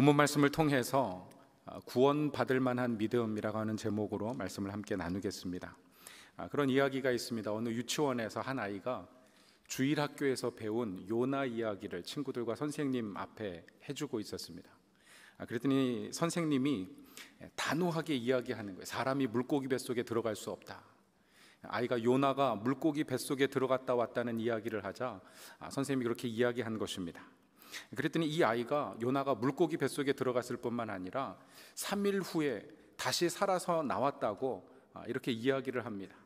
본문 말씀을 통해서 아, 구원받을 만한 믿음이라고 하는 제목으로 말씀을 함께 나누겠습니다. 아, 그런 이야기가 있습니다. 어느 유치원에서 한 아이가 주일 학교에서 배운 요나 이야기를 친구들과 선생님 앞에 해주고 있었습니다. 아, 그랬더니 선생님이 단호하게 이야기하는 거예요. 사람이 물고기 뱃속에 들어갈 수 없다. 아이가 요나가 물고기 뱃속에 들어갔다 왔다는 이야기를 하자 선생님이 그렇게 이야기한 것입니다. 그랬더니 이 아이가 요나가 물고기 뱃속에 들어갔을 뿐만 아니라 3일 후에 다시 살아서 나왔다고 아, 이렇게 이야기를 합니다.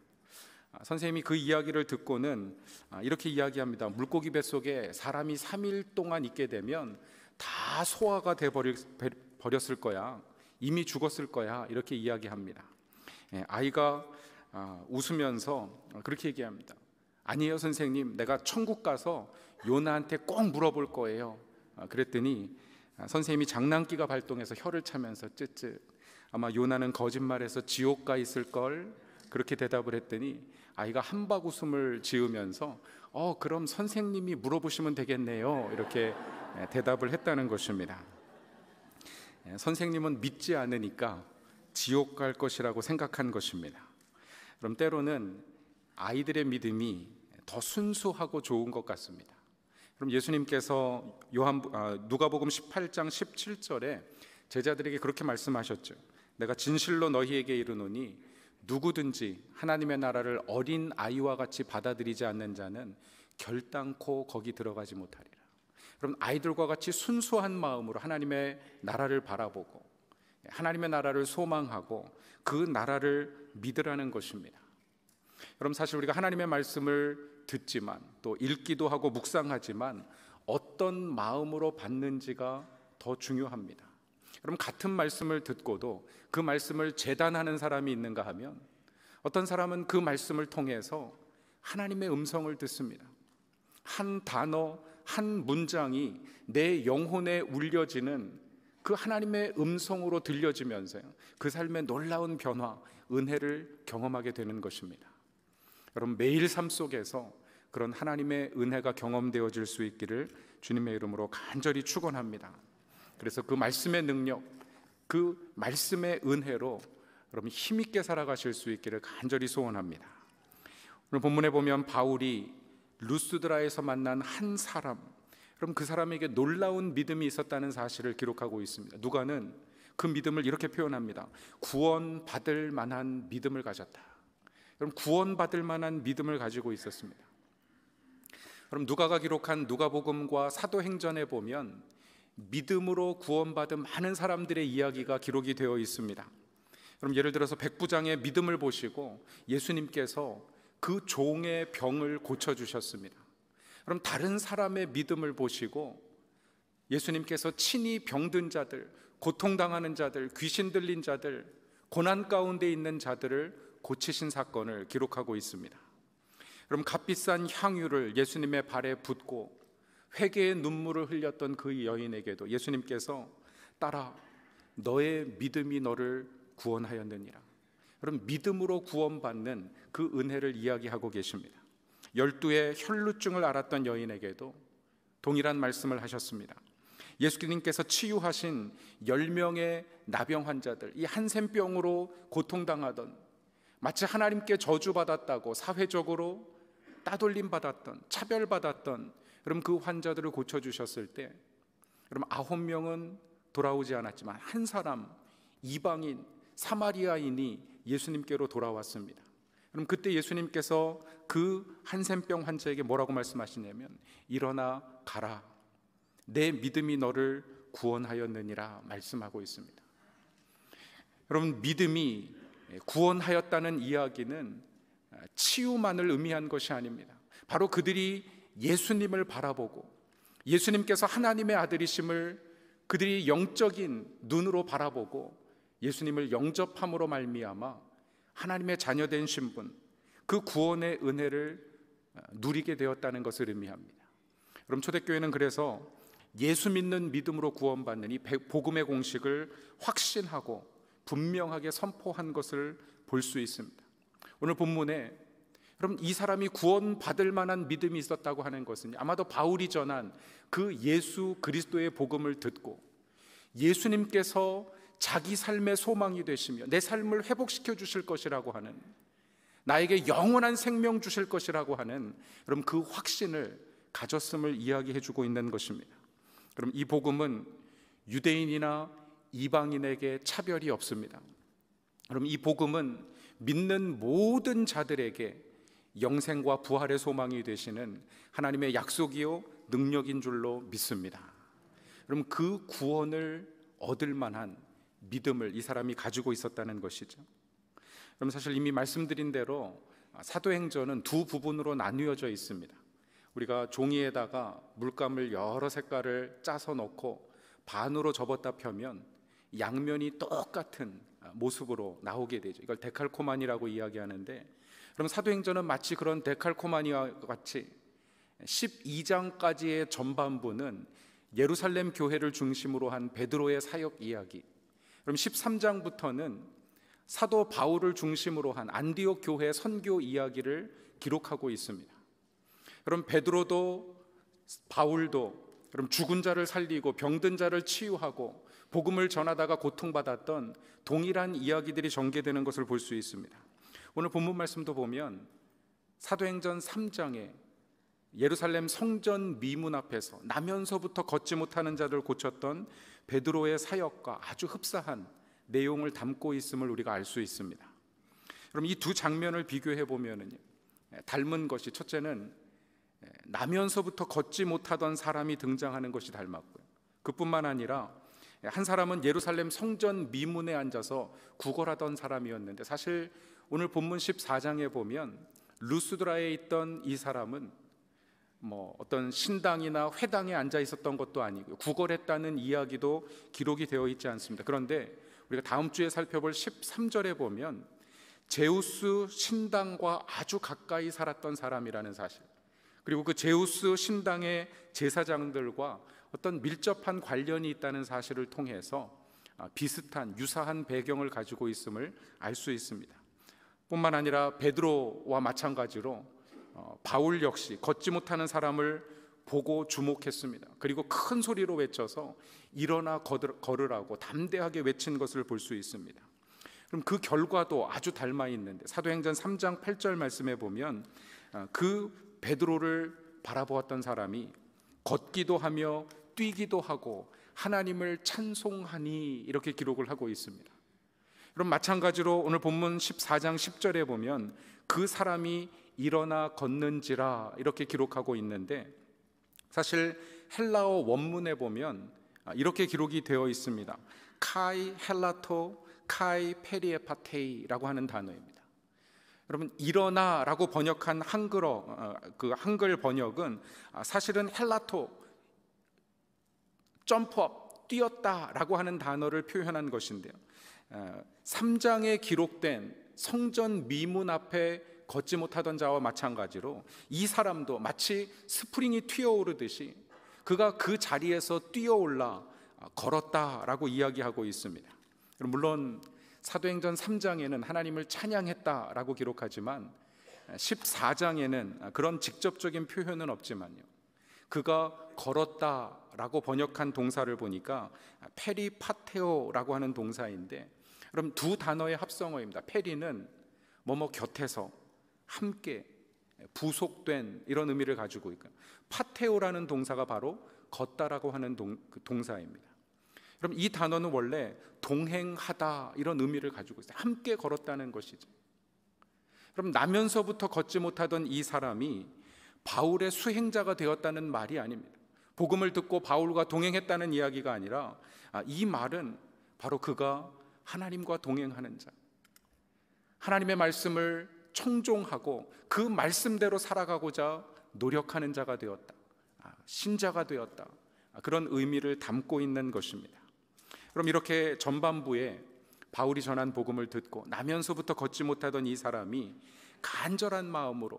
아, 선생님이 그 이야기를 듣고는 아, 이렇게 이야기합니다. 물고기 뱃속에 사람이 3일 동안 있게 되면 다 소화가 돼 버렸을 거야. 이미 죽었을 거야. 이렇게 이야기합니다. 예, 아이가 웃으면서 그렇게 얘기합니다. 아니에요, 선생님. 내가 천국 가서 요나한테 꼭 물어볼 거예요. 아, 그랬더니 아, 선생님이 장난기가 발동해서 혀를 차면서 쯧쯧. 아마 요나는 거짓말해서 지옥 가 있을 걸 그렇게 대답을 했더니 아이가 한박 웃음을 지으면서 어 그럼 선생님이 물어보시면 되겠네요 이렇게 예, 대답을 했다는 것입니다. 예, 선생님은 믿지 않으니까 지옥 갈 것이라고 생각한 것입니다. 그럼 때로는 아이들의 믿음이 더 순수하고 좋은 것 같습니다. 그럼 예수님께서 요한 아, 누가복음 18장 17절에 제자들에게 그렇게 말씀하셨죠. 내가 진실로 너희에게 이르노니 누구든지 하나님의 나라를 어린 아이와 같이 받아들이지 않는 자는 결단코 거기 들어가지 못하리라. 그럼 아이들과 같이 순수한 마음으로 하나님의 나라를 바라보고 하나님의 나라를 소망하고 그 나라를 믿으라는 것입니다. 여러분 사실 우리가 하나님의 말씀을 듣지만 또 읽기도 하고 묵상하지만 어떤 마음으로 받는지가 더 중요합니다. 여러분 같은 말씀을 듣고도 그 말씀을 재단하는 사람이 있는가 하면 어떤 사람은 그 말씀을 통해서 하나님의 음성을 듣습니다. 한 단어, 한 문장이 내 영혼에 울려지는 그 하나님의 음성으로 들려지면서그 삶의 놀라운 변화, 은혜를 경험하게 되는 것입니다. 여러분 매일 삶 속에서 그런 하나님의 은혜가 경험되어질 수 있기를 주님의 이름으로 간절히 축원합니다. 그래서 그 말씀의 능력, 그 말씀의 은혜로 여러분 힘있게 살아가실 수 있기를 간절히 소원합니다. 오늘 본문에 보면 바울이 루스드라에서 만난 한 사람, 그럼 그 사람에게 놀라운 믿음이 있었다는 사실을 기록하고 있습니다. 누가는 그 믿음을 이렇게 표현합니다. 구원받을 만한 믿음을 가졌다. 여러분 구원받을 만한 믿음을 가지고 있었습니다. 그럼 누가가 기록한 누가복음과 사도행전에 보면 믿음으로 구원받은 많은 사람들의 이야기가 기록이 되어 있습니다. 그럼 예를 들어서 백부장의 믿음을 보시고 예수님께서 그 종의 병을 고쳐 주셨습니다. 그럼 다른 사람의 믿음을 보시고 예수님께서 친히 병든 자들, 고통당하는 자들, 귀신 들린 자들, 고난 가운데 있는 자들을 고치신 사건을 기록하고 있습니다. 여러 값비싼 향유를 예수님의 발에 붓고 회개의 눈물을 흘렸던 그 여인에게도 예수님께서 따라 너의 믿음이 너를 구원하였느니라. 여러 믿음으로 구원받는 그 은혜를 이야기하고 계십니다. 열두의 혈루증을 앓았던 여인에게도 동일한 말씀을 하셨습니다. 예수님께서 치유하신 열명의 나병 환자들, 이 한센병으로 고통당하던 마치 하나님께 저주받았다고 사회적으로 따돌림 받았던 차별받았던 그럼 그 환자들을 고쳐 주셨을 때 그럼 아홉 명은 돌아오지 않았지만 한 사람 이방인 사마리아인이 예수님께로 돌아왔습니다. 그럼 그때 예수님께서 그 한센병 환자에게 뭐라고 말씀하시냐면 일어나 가라 내 믿음이 너를 구원하였느니라 말씀하고 있습니다. 여러분 믿음이 예, 구원하였다는 이야기는 아, 치유만을 의미한 것이 아닙니다. 바로 그들이 예수님을 바라보고 예수님께서 하나님의 아들이심을 그들이 영적인 눈으로 바라보고 예수님을 영접함으로 말미암아 하나님의 자녀된 신분 그 구원의 은혜를 아, 누리게 되었다는 것을 의미합니다. 여러 초대교회는 그래서 예수 믿는 믿음으로 구원받는 이 복음의 공식을 확신하고 분명하게 선포한 것을 볼 수 있습니다. 오늘 본문에 여러분 이 사람이 구원받을 만한 믿음이 있었다고 하는 것은 아마도 바울이 전한 그 예수 그리스도의 복음을 듣고 예수님께서 자기 삶의 소망이 되시며 내 삶을 회복시켜 주실 것이라고 하는 나에게 영원한 생명 주실 것이라고 하는 그럼 그 확신을 가졌음을 이야기해 주고 있는 것입니다. 그럼 이 복음은 유대인이나 이방인에게 차별이 없습니다. 그럼 이 복음은 믿는 모든 자들에게 영생과 부활의 소망이 되시는 하나님의 약속이요 능력인 줄로 믿습니다. 그럼 그 구원을 얻을 만한 믿음을 이 사람이 가지고 있었다는 것이죠. 그럼 사실 이미 말씀드린 대로 사도행전은 두 부분으로 나뉘어져 있습니다. 우리가 종이에다가 물감을 여러 색깔을 짜서 넣고 반으로 접었다 펴면 양면이 똑같은 아, 모습으로 나오게 되죠. 이걸 데칼코마니라고 이야기하는데 그럼 사도행전은 마치 그런 데칼코마니와 같이 12장까지의 전반부는 예루살렘 교회를 중심으로 한 베드로의 사역 이야기. 그럼 13장부터는 사도 바울을 중심으로 한 안디옥 교회 선교 이야기를 기록하고 있습니다. 그럼 베드로도 바울도 그럼 죽은 자를 살리고 병든 자를 치유하고 복음을 전하다가 고통받았던 동일한 이야기들이 전개되는 것을 볼 수 있습니다. 오늘 본문 말씀도 보면 사도행전 3장에 예루살렘 성전 미문 앞에서 나면서부터 걷지 못하는 자들 고쳤던 베드로의 사역과 아주 흡사한 내용을 담고 있음을 우리가 알 수 있습니다. 그럼 이 두 장면을 비교해 보면은 닮은 것이 첫째는 나면서부터 걷지 못하던 사람이 등장하는 것이 닮았고요. 그뿐만 아니라 한 사람은 예루살렘 성전 미문에 앉아서 구걸하던 사람이었는데 사실 오늘 본문 14장에 보면 루스드라에 있던 이 사람은 뭐 어떤 신당이나 회당에 앉아 있었던 것도 아니고 구걸했다는 이야기도 기록이 되어 있지 않습니다. 그런데 우리가 다음 주에 살펴볼 13절에 보면 제우스 신당과 아주 가까이 살았던 사람이라는 사실. 그리고 그 제우스 신당의 제사장들과 어떤 밀접한 관련이 있다는 사실을 통해서 아, 비슷한 유사한 배경을 가지고 있음을 알 수 있습니다. 뿐만 아니라 베드로와 마찬가지로 어, 바울 역시 걷지 못하는 사람을 보고 주목했습니다. 그리고 큰 소리로 외쳐서 일어나 걸으라고 담대하게 외친 것을 볼 수 있습니다. 그럼 그 결과도 아주 닮아 있는데 사도행전 3장 8절 말씀에 보면 아, 그 베드로를 바라보았던 사람이 걷기도 하며 뛰기도 하고 하나님을 찬송하니 이렇게 기록을 하고 있습니다. 그럼 마찬가지로 오늘 본문 14장 10절에 보면 그 사람이 일어나 걷는지라 이렇게 기록하고 있는데 사실 헬라어 원문에 보면 아, 이렇게 기록이 되어 있습니다. 카이 헬라토 카이 페리에파테이라고 하는 단어입니다. 여러분 일어나라고 번역한 한글어 어, 그 한글 번역은 아, 사실은 헬라토 점프업, 뛰었다라고 하는 단어를 표현한 것인데요. 3장에 어, 기록된 성전 미문 앞에 걷지 못하던 자와 마찬가지로 이 사람도 마치 스프링이 튀어오르듯이 그가 그 자리에서 뛰어올라 걸었다라고 이야기하고 있습니다. 물론 사도행전 3장에는 하나님을 찬양했다라고 기록하지만 14장에는 그런 직접적인 표현은 없지만요. 그가 걸었다 라고 번역한 동사를 보니까 페리파테오라고 하는 동사인데 그럼 두 단어의 합성어입니다. 페리는 뭐뭐 곁에서 함께 부속된 이런 의미를 가지고 있고 파테오라는 동사가 바로 걷다라고 하는 동, 그 동사입니다. 그럼 이 단어는 원래 동행하다 이런 의미를 가지고 있어요. 함께 걸었다는 것이죠. 그럼 나면서부터 걷지 못하던 이 사람이 바울의 수행자가 되었다는 말이 아닙니다. 복음을 듣고 바울과 동행했다는 이야기가 아니라 아, 이 말은 바로 그가 하나님과 동행하는 자. 하나님의 말씀을 청종하고 그 말씀대로 살아가고자 노력하는 자가 되었다. 아, 신자가 되었다. 아, 그런 의미를 담고 있는 것입니다. 그럼 이렇게 전반부에 바울이 전한 복음을 듣고 나면서부터 걷지 못하던 이 사람이 간절한 마음으로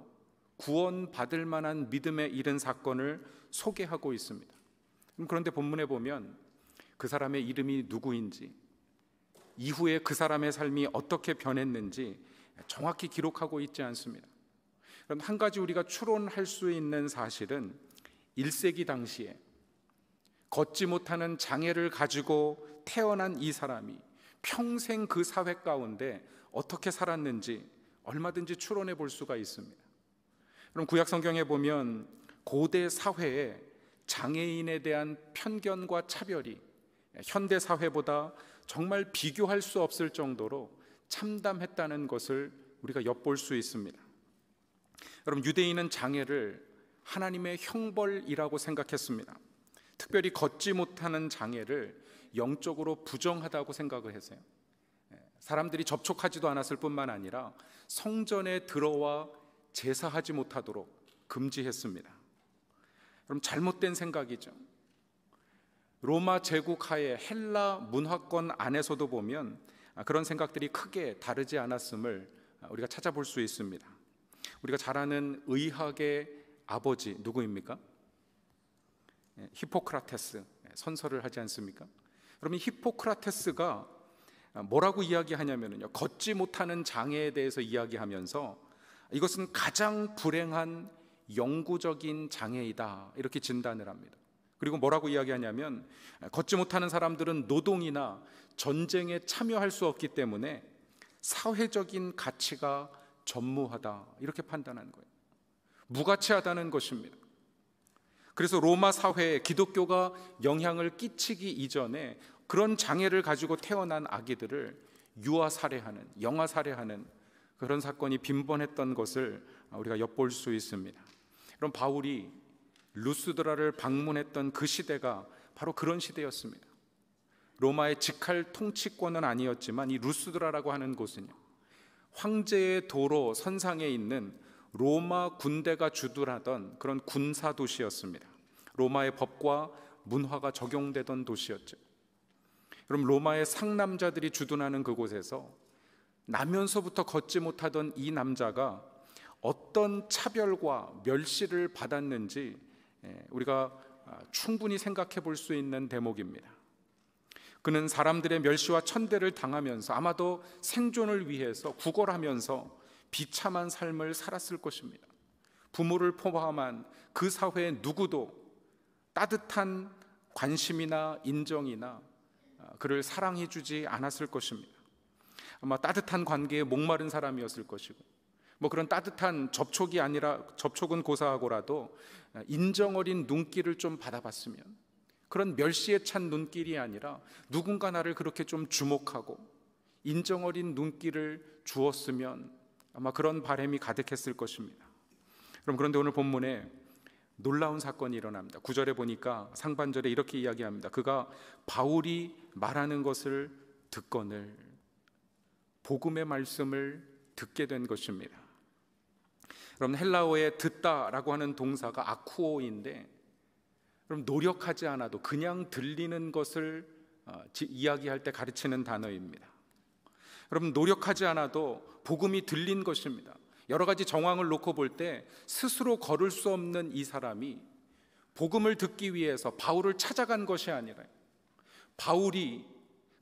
구원받을 만한 믿음에 이른 사건을 소개하고 있습니다. 그런데 본문에 보면 그 사람의 이름이 누구인지, 이후에 그 사람의 삶이 어떻게 변했는지 정확히 기록하고 있지 않습니다. 그럼 한 가지 우리가 추론할 수 있는 사실은 1세기 당시에 걷지 못하는 장애를 가지고 태어난 이 사람이 평생 그 사회 가운데 어떻게 살았는지 얼마든지 추론해 볼 수가 있습니다. 그럼 구약 성경에 보면 고대 사회에 장애인에 대한 편견과 차별이 현대 사회보다 정말 비교할 수 없을 정도로 참담했다는 것을 우리가 엿볼 수 있습니다. 여러분 유대인은 장애를 하나님의 형벌이라고 생각했습니다. 특별히 걷지 못하는 장애를 영적으로 부정하다고 생각을 했어요. 사람들이 접촉하지도 않았을 뿐만 아니라 성전에 들어와 제사하지 못하도록 금지했습니다. 그럼 잘못된 생각이죠. 로마 제국 하에 헬라 문화권 안에서도 보면 아, 그런 생각들이 크게 다르지 않았음을 아, 우리가 찾아볼 수 있습니다. 우리가 잘 아는 의학의 아버지 누구입니까? 예, 히포크라테스 예, 선서를 하지 않습니까? 그러면 히포크라테스가 아, 뭐라고 이야기하냐면요. 걷지 못하는 장애에 대해서 이야기하면서 이것은 가장 불행한 영구적인 장애이다. 이렇게 진단을 합니다. 그리고 뭐라고 이야기하냐면 걷지 못하는 사람들은 노동이나 전쟁에 참여할 수 없기 때문에 사회적인 가치가 전무하다. 이렇게 판단한 거예요. 무가치하다는 것입니다. 그래서 로마 사회에 기독교가 영향을 끼치기 이전에 그런 장애를 가지고 태어난 아기들을 유아 살해하는, 영아 살해하는 그런 사건이 빈번했던 것을 우리가 엿볼 수 있습니다. 그럼 바울이 루스드라를 방문했던 그 시대가 바로 그런 시대였습니다. 로마의 직할 통치권은 아니었지만 이 루스드라라고 하는 곳은요. 황제의 도로 선상에 있는 로마 군대가 주둔하던 그런 군사 도시였습니다. 로마의 법과 문화가 적용되던 도시였죠. 그럼 로마의 상남자들이 주둔하는 그곳에서 나면서부터 걷지 못하던 이 남자가 어떤 차별과 멸시를 받았는지 예, 우리가 아, 충분히 생각해 볼 수 있는 대목입니다. 그는 사람들의 멸시와 천대를 당하면서 아마도 생존을 위해서 구걸하면서 비참한 삶을 살았을 것입니다. 부모를 포함한 그 사회의 누구도 따뜻한 관심이나 인정이나 아, 그를 사랑해 주지 않았을 것입니다. 아마 따뜻한 관계에 목마른 사람이었을 것이고 뭐 그런 따뜻한 접촉이 아니라 접촉은 고사하고라도 인정 어린 눈길을 좀 받아봤으면 그런 멸시에 찬 눈길이 아니라 누군가 나를 그렇게 좀 주목하고 인정 어린 눈길을 주었으면 아마 그런 바램이 가득했을 것입니다. 그럼 그런데 오늘 본문에 놀라운 사건이 일어납니다. 구절에 보니까 상반절에 이렇게 이야기합니다. 그가 바울이 말하는 것을 듣거늘 복음의 말씀을 듣게 된 것입니다. 여러 헬라어의 듣다라고 하는 동사가 아쿠오인데 여러 노력하지 않아도 그냥 들리는 것을 어, 이야기할 때 가르치는 단어입니다. 여러분 노력하지 않아도 복음이 들린 것입니다. 여러 가지 정황을 놓고 볼 때 스스로 걸을 수 없는 이 사람이 복음을 듣기 위해서 바울을 찾아간 것이 아니라 바울이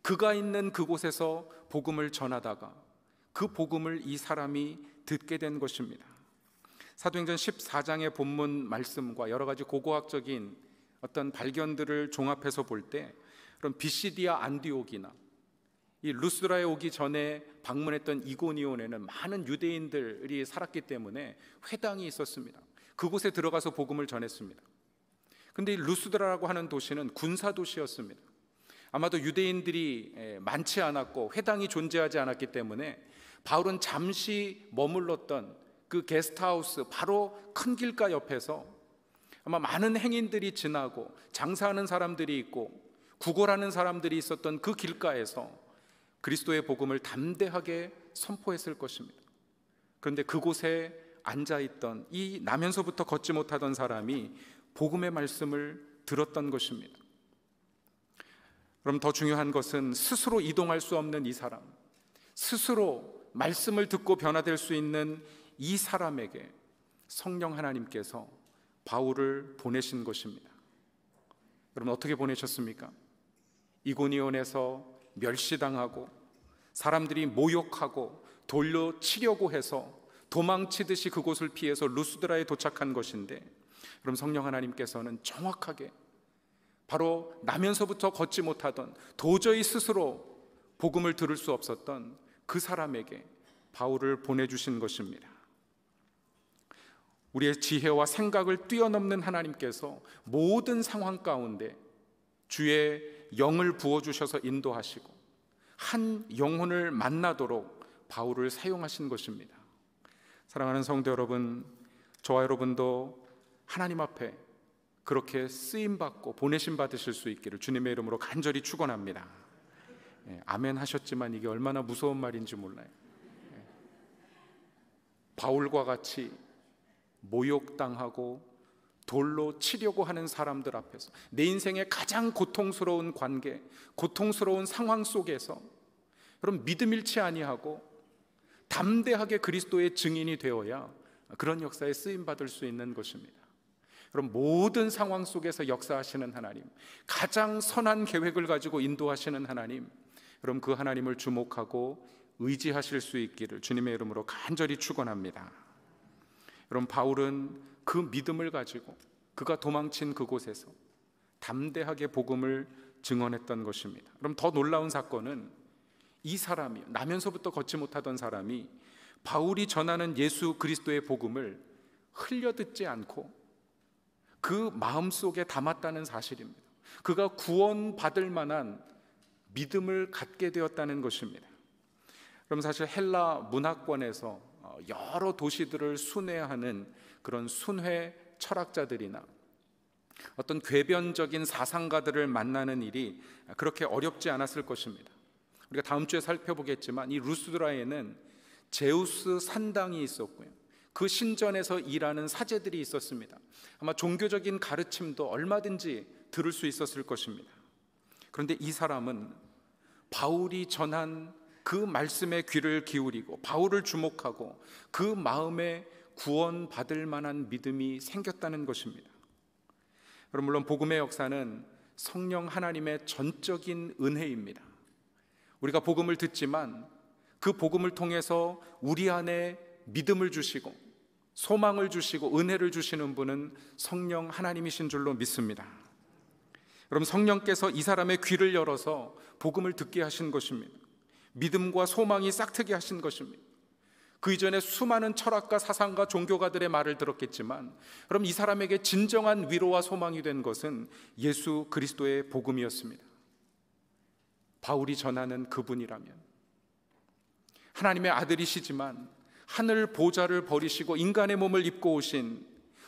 그가 있는 그곳에서 복음을 전하다가 그 복음을 이 사람이 듣게 된 것입니다. 사도행전 14장의 본문 말씀과 여러 가지 고고학적인 어떤 발견들을 종합해서 볼 때 그런 비시디아 안디옥이나 이 루스라에 오기 전에 방문했던 이고니온에는 많은 유대인들이 살았기 때문에 회당이 있었습니다. 그곳에 들어가서 복음을 전했습니다. 근데 루스드라라고 하는 도시는 군사 도시였습니다. 아마도 유대인들이 예, 많지 않았고 회당이 존재하지 않았기 때문에 바울은 잠시 머물렀던 그 게스트하우스 바로 큰 길가 옆에서 아마 많은 행인들이 지나고 장사하는 사람들이 있고 구걸하는 사람들이 있었던 그 길가에서 그리스도의 복음을 담대하게 선포했을 것입니다. 그런데 그곳에 앉아 있던 이 나면서부터 걷지 못하던 사람이 복음의 말씀을 들었던 것입니다. 그럼 더 중요한 것은 스스로 이동할 수 없는 이 사람, 스스로 말씀을 듣고 변화될 수 있는 이 사람에게 성령 하나님께서 바울을 보내신 것입니다. 그럼 어떻게 보내셨습니까? 이고니온에서 멸시당하고 사람들이 모욕하고 돌려 치려고 해서 도망치듯이 그곳을 피해서 루스드라에 도착한 것인데 그럼 성령 하나님께서는 정확하게 바로 나면서부터 걷지 못하던 도저히 스스로 복음을 들을 수 없었던 그 사람에게 바울을 보내주신 것입니다. 우리의 지혜와 생각을 뛰어넘는 하나님께서 모든 상황 가운데 주의 영을 부어주셔서 인도하시고 한 영혼을 만나도록 바울을 사용하신 것입니다. 사랑하는 성도 여러분, 저와 여러분도 하나님 앞에 그렇게 쓰임 받고 보내심 받으실 수 있기를 주님의 이름으로 간절히 축원합니다. 예, 아멘 하셨지만 이게 얼마나 무서운 말인지 몰라요. 예. 바울과 같이 모욕당하고 돌로 치려고 하는 사람들 앞에서 내 인생의 가장 고통스러운 관계, 고통스러운 상황 속에서 그럼 믿음 잃지 아니하고 담대하게 그리스도의 증인이 되어야 그런 역사에 쓰임 받을 수 있는 것입니다. 그럼 모든 상황 속에서 역사하시는 하나님, 가장 선한 계획을 가지고 인도하시는 하나님, 그럼 그 하나님을 주목하고 의지하실 수 있기를 주님의 이름으로 간절히 축원합니다. 그럼 바울은 그 믿음을 가지고 그가 도망친 그곳에서 담대하게 복음을 증언했던 것입니다. 그럼 더 놀라운 사건은 이 사람이 나면서부터 걷지 못하던 사람이 바울이 전하는 예수 그리스도의 복음을 흘려 듣지 않고 그 마음 속에 담았다는 사실입니다. 그가 구원받을 만한 믿음을 갖게 되었다는 것입니다. 그럼 사실 헬라 문화권에서 어, 여러 도시들을 순회하는 그런 순회 철학자들이나 어떤 궤변적인 사상가들을 만나는 일이 그렇게 어렵지 않았을 것입니다. 우리가 다음 주에 살펴보겠지만 이 루스드라에는 제우스 산당이 있었고요. 그 신전에서 일하는 사제들이 있었습니다. 아마 종교적인 가르침도 얼마든지 들을 수 있었을 것입니다. 그런데 이 사람은 바울이 전한 그 말씀에 귀를 기울이고 바울을 주목하고 그 마음에 구원받을 만한 믿음이 생겼다는 것입니다. 여러 물론 복음의 역사는 성령 하나님의 전적인 은혜입니다. 우리가 복음을 듣지만 그 복음을 통해서 우리 안에 믿음을 주시고 소망을 주시고 은혜를 주시는 분은 성령 하나님이신 줄로 믿습니다. 여러 성령께서 이 사람의 귀를 열어서 복음을 듣게 하신 것입니다. 믿음과 소망이 싹트게 하신 것입니다. 그 이전에 수많은 철학과 사상가 종교가들의 말을 들었겠지만 그럼 이 사람에게 진정한 위로와 소망이 된 것은 예수 그리스도의 복음이었습니다. 바울이 전하는 그분이라면 하나님의 아들이시지만 하늘 보좌를 버리시고 인간의 몸을 입고 오신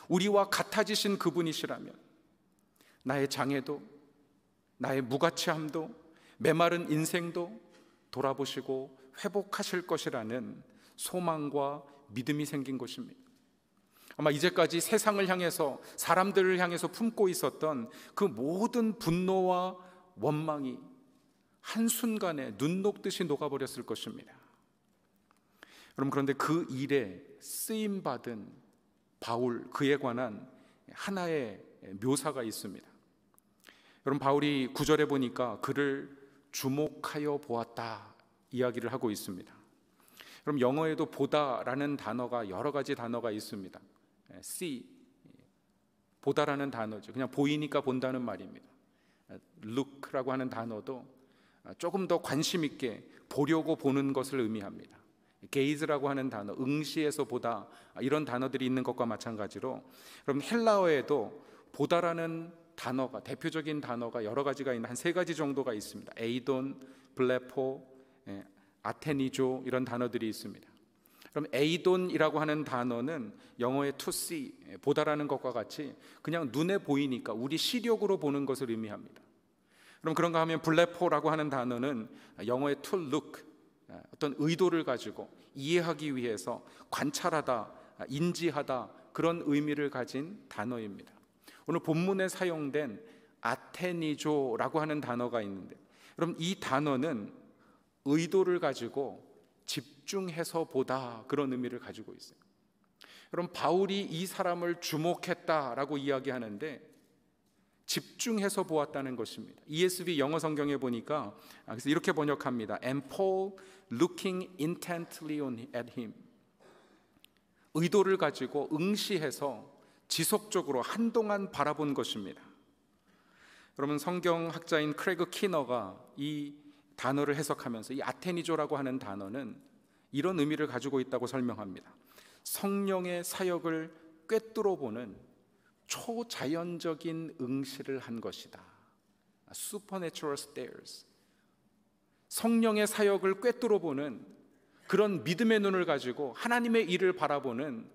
우리와 같아지신 그분이시라면 나의 장애도 나의 무가치함도 메마른 인생도 돌아보시고 회복하실 것이라는 소망과 믿음이 생긴 것입니다. 아마 이제까지 세상을 향해서 사람들을 향해서 품고 있었던 그 모든 분노와 원망이 한순간에 눈 녹듯이 녹아버렸을 것입니다. 여러분 그런데 그 일에 쓰임 받은 바울 그에 관한 하나의 묘사가 있습니다. 여러분 바울이 구절에 보니까 그를 주목하여 보았다 이야기를 하고 있습니다. 그럼 영어에도 보다라는 단어가 여러 가지 단어가 있습니다. see 보다라는 단어죠. 그냥 보이니까 본다는 말입니다. look라고 하는 단어도 조금 더 관심 있게 보려고 보는 것을 의미합니다. 게이즈라고 하는 단어, 응시에서 보다 아, 이런 단어들이 있는 것과 마찬가지로 그럼 헬라어에도 보다라는 단어가 대표적인 단어가 여러 가지가 있는 한 세 가지 정도가 있습니다. 에이돈, 블레포, 예, 아테니조 이런 단어들이 있습니다. 그럼 에이돈이라고 하는 단어는 영어의 to see 예, 보다라는 것과 같이 그냥 눈에 보이니까 우리 시력으로 보는 것을 의미합니다. 그럼 그런가 하면 블레포라고 하는 단어는 영어의 to look 어떤 의도를 가지고 이해하기 위해서 관찰하다, 인지하다 그런 의미를 가진 단어입니다. 오늘 본문에 사용된 아테니조라고 하는 단어가 있는데, 여러이 단어는 의도를 가지고 집중해서 보다 그런 의미를 가지고 있어요. 여러 바울이 이 사람을 주목했다라고 이야기하는데 집중해서 보았다는 것입니다. ESV 영어 성경에 보니까 아, 그래서 이렇게 번역합니다. And Paul looking intently at him. 의도를 가지고 응시해서 지속적으로 한동안 바라본 것입니다. 여러분 성경학자인 크레그 키너가 이 단어를 해석하면서 이 아테니조라고 하는 단어는 이런 의미를 가지고 있다고 설명합니다. 성령의 사역을 꿰뚫어 보는 초자연적인 응시를 한 것이다. supernatural stairs. 성령의 사역을 꿰뚫어 보는 그런 믿음의 눈을 가지고 하나님의 일을 바라보는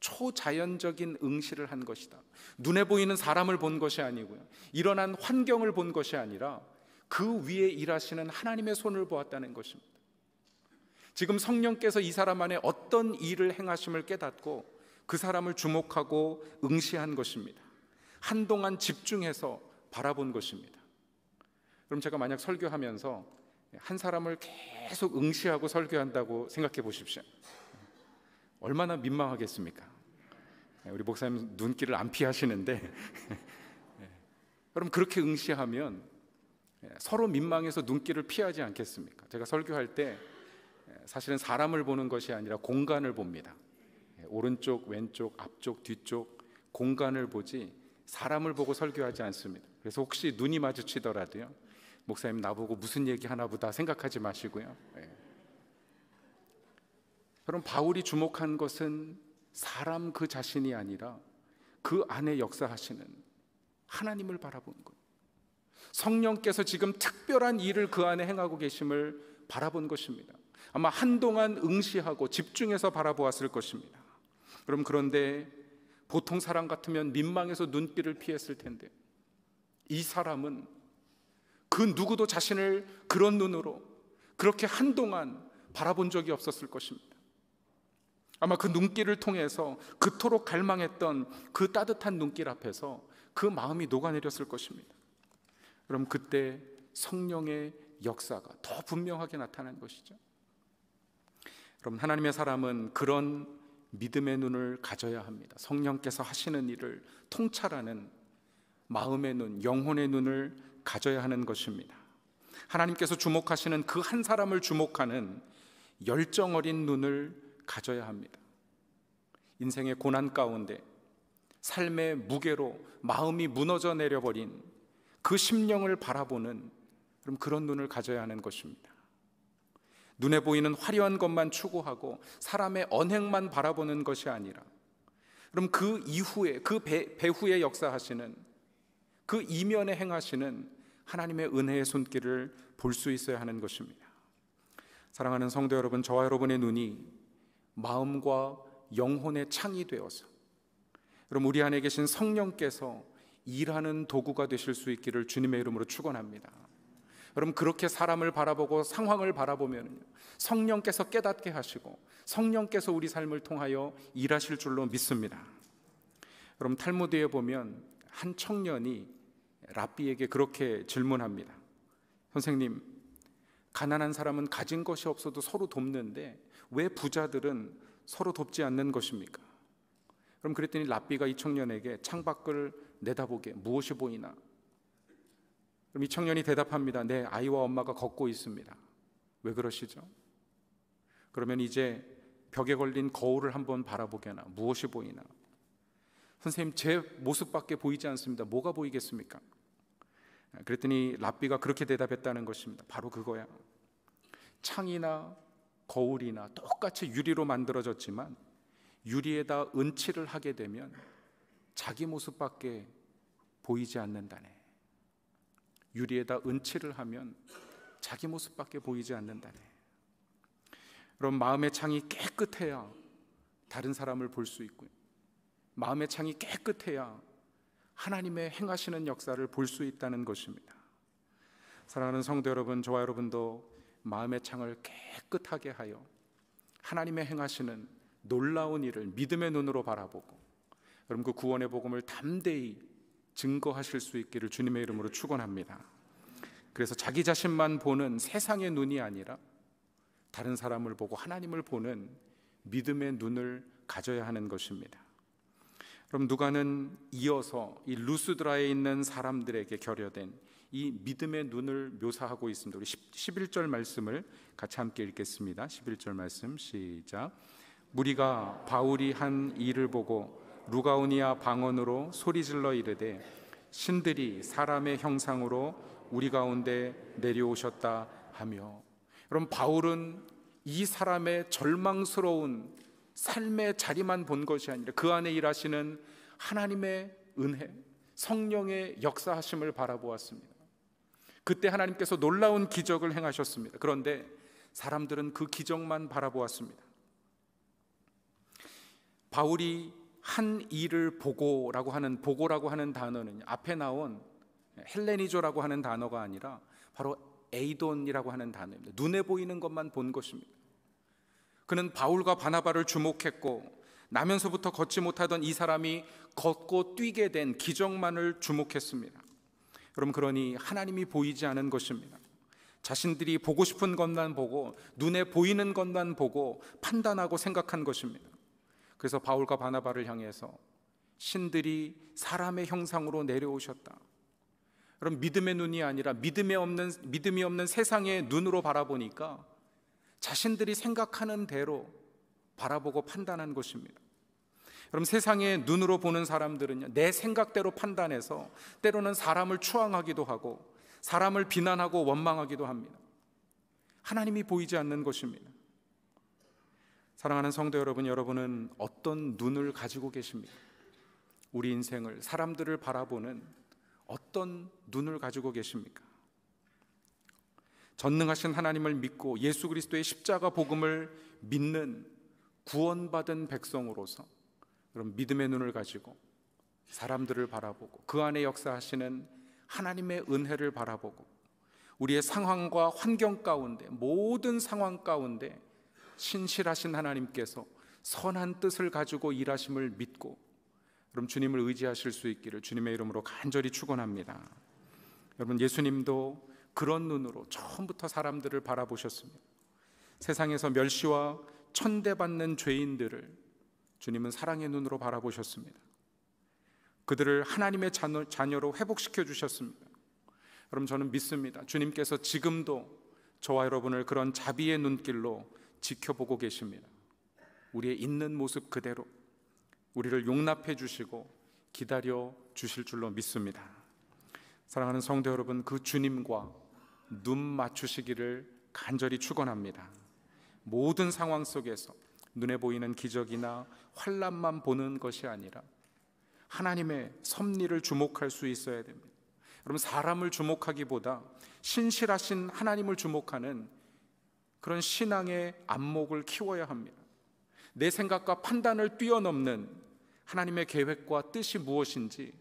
초자연적인 응시를 한 것이다. 눈에 보이는 사람을 본 것이 아니고요. 일어난 환경을 본 것이 아니라 그 위에 일하시는 하나님의 손을 보았다는 것입니다. 지금 성령께서 이 사람 안에 어떤 일을 행하심을 깨닫고 그 사람을 주목하고 응시한 것입니다. 한동안 집중해서 바라본 것입니다. 그럼 제가 만약 설교하면서 한 사람을 계속 응시하고 설교한다고 생각해 보십시오. 얼마나 민망하겠습니까? 우리 목사님 눈길을 안 피하시는데 여러 그렇게 응시하면 서로 민망해서 눈길을 피하지 않겠습니까? 제가 설교할 때 사실은 사람을 보는 것이 아니라 공간을 봅니다. 오른쪽, 왼쪽, 앞쪽, 뒤쪽 공간을 보지 사람을 보고 설교하지 않습니다. 그래서 혹시 눈이 마주치더라도요, 목사님 나보고 무슨 얘기 하나보다 생각하지 마시고요. 네. 그럼 바울이 주목한 것은 사람 그 자신이 아니라 그 안에 역사하시는 하나님을 바라본 것. 성령께서 지금 특별한 일을 그 안에 행하고 계심을 바라본 것입니다. 아마 한동안 응시하고 집중해서 바라보았을 것입니다. 여러분 그런데 보통 사람 같으면 민망해서 눈길을 피했을 텐데 이 사람은 그 누구도 자신을 그런 눈으로 그렇게 한동안 바라본 적이 없었을 것입니다. 아마 그 눈길을 통해서 그토록 갈망했던 그 따뜻한 눈길 앞에서 그 마음이 녹아내렸을 것입니다. 그럼 그때 성령의 역사가 더 분명하게 나타난 것이죠. 그럼 하나님의 사람은 그런 믿음의 눈을 가져야 합니다. 성령께서 하시는 일을 통찰하는 마음의 눈, 영혼의 눈을 가져야 하는 것입니다. 하나님께서 주목하시는 그 한 사람을 주목하는 열정 어린 눈을 가져야 합니다. 인생의 고난 가운데 삶의 무게로 마음이 무너져 내려버린 그 심령을 바라보는 그럼 그런 눈을 가져야 하는 것입니다. 눈에 보이는 화려한 것만 추구하고 사람의 언행만 바라보는 것이 아니라 그럼 그 이후에 그 배, 배후에 역사하시는 그 이면에 행하시는 하나님의 은혜의 손길을 볼 수 있어야 하는 것입니다. 사랑하는 성도 여러분, 저와 여러분의 눈이 마음과 영혼의 창이 되어서 여러분 우리 안에 계신 성령께서 일하는 도구가 되실 수 있기를 주님의 이름으로 축원합니다. 여러분 그렇게 사람을 바라보고 상황을 바라보면 성령께서 깨닫게 하시고 성령께서 우리 삶을 통하여 일하실 줄로 믿습니다. 여러분 탈무드에 보면 한 청년이 랍비에게 그렇게 질문합니다. 선생님, 가난한 사람은 가진 것이 없어도 서로 돕는데 왜 부자들은 서로 돕지 않는 것입니까? 그럼 그랬더니 랍비가 이 청년에게 창밖을 내다보게 무엇이 보이나 그럼 이 청년이 대답합니다. 네, 아이와 엄마가 걷고 있습니다. 왜 그러시죠? 그러면 이제 벽에 걸린 거울을 한번 바라보게나 무엇이 보이나? 선생님, 제 모습밖에 보이지 않습니다. 뭐가 보이겠습니까? 그랬더니 랍비가 그렇게 대답했다는 것입니다. 바로 그거야. 창이나 거울이나 똑같이 유리로 만들어졌지만 유리에다 은칠을 하게 되면 자기 모습밖에 보이지 않는다네. 유리에다 은칠을 하면 자기 모습밖에 보이지 않는다네. 그럼 마음의 창이 깨끗해야 다른 사람을 볼 수 있고요. 마음의 창이 깨끗해야 하나님의 행하시는 역사를 볼 수 있다는 것입니다. 사랑하는 성도 여러분, 저와 여러분도 마음의 창을 깨끗하게 하여 하나님의 행하시는 놀라운 일을 믿음의 눈으로 바라보고 여러분 그 구원의 복음을 담대히 증거하실 수 있기를 주님의 이름으로 축원합니다. 그래서 자기 자신만 보는 세상의 눈이 아니라 다른 사람을 보고 하나님을 보는 믿음의 눈을 가져야 하는 것입니다. 그럼 누가는 이어서 이 루스드라에 있는 사람들에게 결여된 이 믿음의 눈을 묘사하고 있습니다. 우리 1 1절 말씀을 같이 함께 읽겠습니다. 11절 말씀 시작. 무리가 바울이 한 일을 보고 루가우니아 방언으로 소리질러 이르되 신들이 사람의 형상으로 우리 가운데 내려오셨다 하며 그럼 바울은 이 사람의 절망스러운 삶의 자리만 본 것이 아니라 그 안에 일하시는 하나님의 은혜, 성령의 역사하심을 바라보았습니다. 그때 하나님께서 놀라운 기적을 행하셨습니다. 그런데 사람들은 그 기적만 바라보았습니다. 바울이 한 일을 보고라고 하는 보고라고 하는 단어는 앞에 나온 헬레니조라고 하는 단어가 아니라 바로 에이돈이라고 하는 단어입니다. 눈에 보이는 것만 본 것입니다. 그는 바울과 바나바를 주목했고 나면서부터 걷지 못하던 이 사람이 걷고 뛰게 된 기적만을 주목했습니다. 여러분 그러니 하나님이 보이지 않은 것입니다. 자신들이 보고 싶은 것만 보고 눈에 보이는 것만 보고 판단하고 생각한 것입니다. 그래서 바울과 바나바를 향해서 신들이 사람의 형상으로 내려오셨다. 그럼 믿음의 눈이 아니라 믿음이 없는 믿음이 없는 세상의 눈으로 바라보니까 자신들이 생각하는 대로 바라보고 판단한 것입니다. 그럼 세상의 눈으로 보는 사람들은요, 내 생각대로 판단해서 때로는 사람을 추앙하기도 하고 사람을 비난하고 원망하기도 합니다. 하나님이 보이지 않는 것입니다. 사랑하는 성도 여러분, 여러분은 어떤 눈을 가지고 계십니까? 우리 인생을 사람들을 바라보는 어떤 눈을 가지고 계십니까? 전능하신 하나님을 믿고 예수 그리스도의 십자가 복음을 믿는 구원받은 백성으로서 그런 믿음의 눈을 가지고 사람들을 바라보고 그 안에 역사하시는 하나님의 은혜를 바라보고 우리의 상황과 환경 가운데 모든 상황 가운데 신실하신 하나님께서 선한 뜻을 가지고 일하심을 믿고 여러 주님을 의지하실 수 있기를 주님의 이름으로 간절히 축원합니다. 여러분 예수님도 그런 눈으로 처음부터 사람들을 바라보셨으며 세상에서 멸시와 천대받는 죄인들을 주님은 사랑의 눈으로 바라보셨습니다. 그들을 하나님의 자녀, 로 회복시켜 주셨습니다. 여러분 저는 믿습니다. 주님께서 지금도 저와 여러분을 그런 자비의 눈길로 지켜보고 계십니다. 우리의 있는 모습 그대로 우리를 용납해 주시고 기다려 주실 줄로 믿습니다. 사랑하는 성도 여러분, 그 주님과 눈 맞추시기를 간절히 축원합니다. 모든 상황 속에서 눈에 보이는 기적이나 환란만 보는 것이 아니라 하나님의 섭리를 주목할 수 있어야 됩니다. 여러분 사람을 주목하기보다 신실하신 하나님을 주목하는 그런 신앙의 안목을 키워야 합니다. 내 생각과 판단을 뛰어넘는 하나님의 계획과 뜻이 무엇인지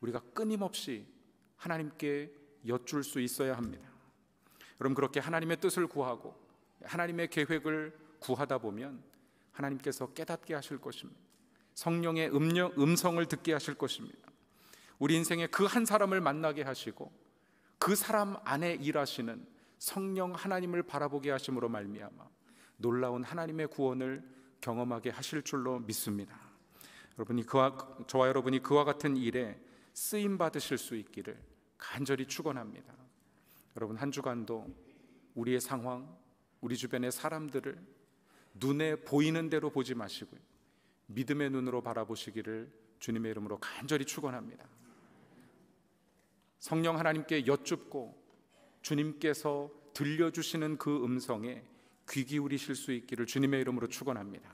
우리가 끊임없이 하나님께 여쭐 수 있어야 합니다. 그럼 그렇게 하나님의 뜻을 구하고 하나님의 계획을 구하다 보면 하나님께서 깨닫게 하실 것입니다. 성령의 음령, 음성을 듣게 하실 것입니다. 우리 인생의 그한 사람을 만나게 하시고 그 사람 안에 일하시는 성령 하나님을 바라보게 하심으로 말미암아 놀라운 하나님의 구원을 경험하게 하실 줄로 믿습니다. 여러분이 그와 저와 여러분이 그와 같은 일에 쓰임 받으실 수 있기를 간절히 축원합니다. 여러분 한 주간도 우리의 상황, 우리 주변의 사람들을 눈에 보이는 대로 보지 마시고 믿음의 눈으로 바라보시기를 주님의 이름으로 간절히 축원합니다. 성령 하나님께 여쭙고 주님께서 들려주시는 그 음성에 귀 기울이실 수 있기를 주님의 이름으로 축원합니다.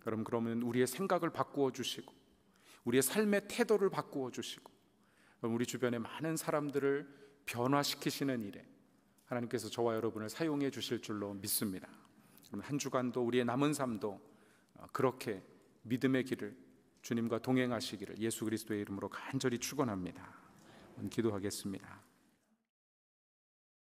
그럼 그러면 우리의 생각을 바꾸어 주시고 우리의 삶의 태도를 바꾸어 주시고 우리 주변의 많은 사람들을 변화시키시는 일에 하나님께서 저와 여러분을 사용해 주실 줄로 믿습니다. 그럼 한 주간도 우리의 남은 삶도 어, 그렇게 믿음의 길을 주님과 동행하시기를 예수 그리스도의 이름으로 간절히 축원합니다. 기도하겠습니다.